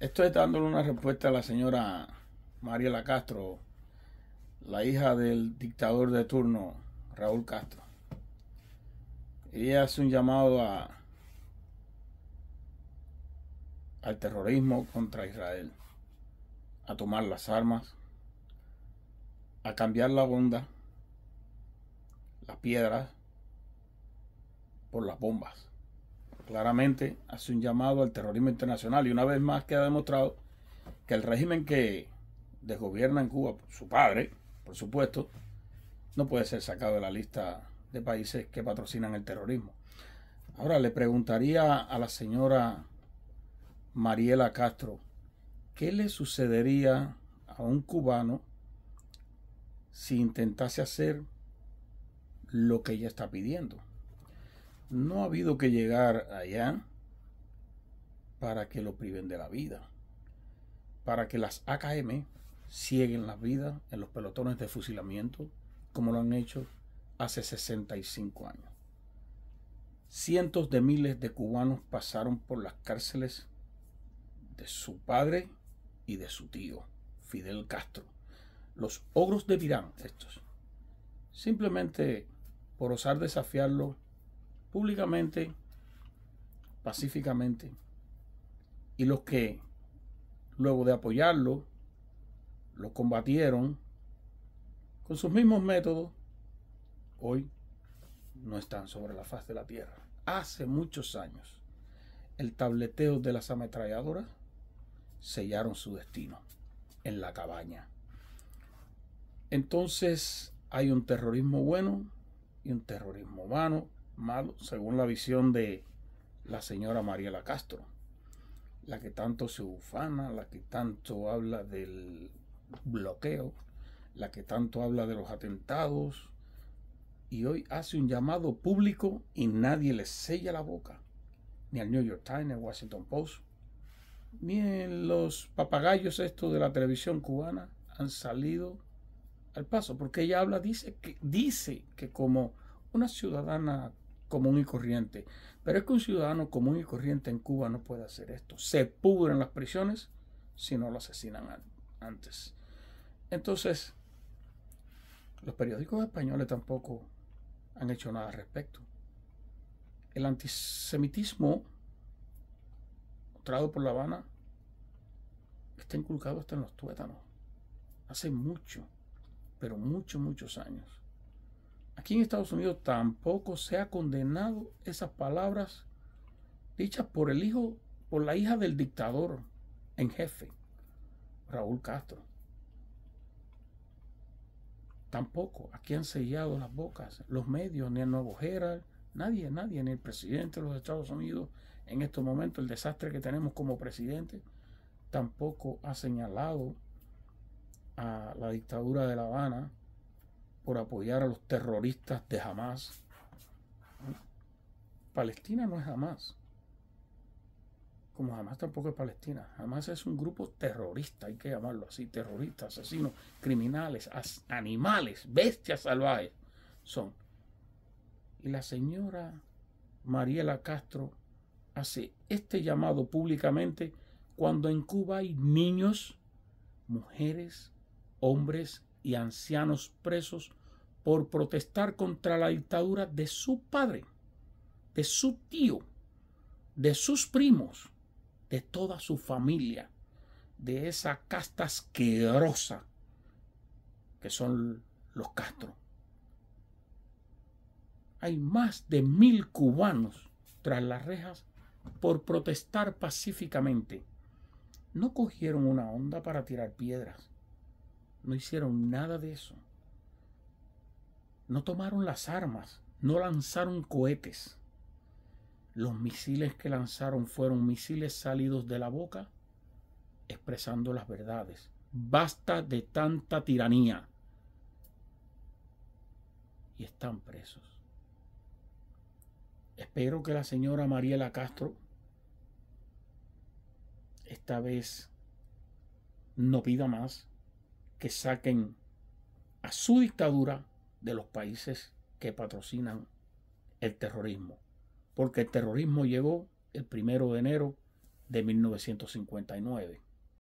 Estoy dándole una respuesta a la señora Mariela Castro, la hija del dictador de turno Raúl Castro. Ella hace un llamado a, al terrorismo contra Israel, a tomar las armas, a cambiar la onda, las piedras, por las bombas claramente hace un llamado al terrorismo internacional y una vez más queda demostrado que el régimen que desgobierna en Cuba, su padre, por supuesto, no puede ser sacado de la lista de países que patrocinan el terrorismo. Ahora le preguntaría a la señora Mariela Castro, ¿qué le sucedería a un cubano si intentase hacer lo que ella está pidiendo? no ha habido que llegar allá para que lo priven de la vida, para que las AKM cieguen la vida en los pelotones de fusilamiento, como lo han hecho hace 65 años. Cientos de miles de cubanos pasaron por las cárceles de su padre y de su tío, Fidel Castro. Los ogros de Virán, estos. Simplemente por osar desafiarlo públicamente, pacíficamente, y los que luego de apoyarlo, lo combatieron con sus mismos métodos, hoy no están sobre la faz de la tierra. Hace muchos años, el tableteo de las ametralladoras sellaron su destino en la cabaña. Entonces hay un terrorismo bueno y un terrorismo humano según la visión de la señora Mariela Castro, la que tanto se ufana, la que tanto habla del bloqueo, la que tanto habla de los atentados, y hoy hace un llamado público y nadie le sella la boca, ni al New York Times, ni al Washington Post, ni en los papagayos estos de la televisión cubana han salido al paso, porque ella habla, dice que, dice que como una ciudadana común y corriente. Pero es que un ciudadano común y corriente en Cuba no puede hacer esto. Se pudren las prisiones si no lo asesinan antes. Entonces, los periódicos españoles tampoco han hecho nada al respecto. El antisemitismo, mostrado por La Habana, está inculcado hasta en los tuétanos. Hace mucho, pero muchos, muchos años. Aquí en Estados Unidos tampoco se ha condenado esas palabras dichas por el hijo, por la hija del dictador en jefe, Raúl Castro. Tampoco aquí han sellado las bocas los medios, ni el Nuevo Herald, nadie, nadie, ni el presidente de los Estados Unidos en estos momentos, el desastre que tenemos como presidente, tampoco ha señalado a la dictadura de La Habana por apoyar a los terroristas de Hamas. Palestina no es Hamas. Como Hamas tampoco es Palestina. Hamas es un grupo terrorista, hay que llamarlo así, terroristas, asesinos, criminales, animales, bestias salvajes son. Y la señora Mariela Castro hace este llamado públicamente cuando en Cuba hay niños, mujeres, hombres y ancianos presos por protestar contra la dictadura de su padre, de su tío, de sus primos, de toda su familia, de esa casta asquerosa que son los Castro. Hay más de mil cubanos tras las rejas por protestar pacíficamente. No cogieron una onda para tirar piedras. No hicieron nada de eso no tomaron las armas, no lanzaron cohetes. Los misiles que lanzaron fueron misiles salidos de la boca, expresando las verdades. Basta de tanta tiranía. Y están presos. Espero que la señora Mariela Castro esta vez no pida más que saquen a su dictadura de los países que patrocinan el terrorismo. Porque el terrorismo llegó el primero de enero de 1959.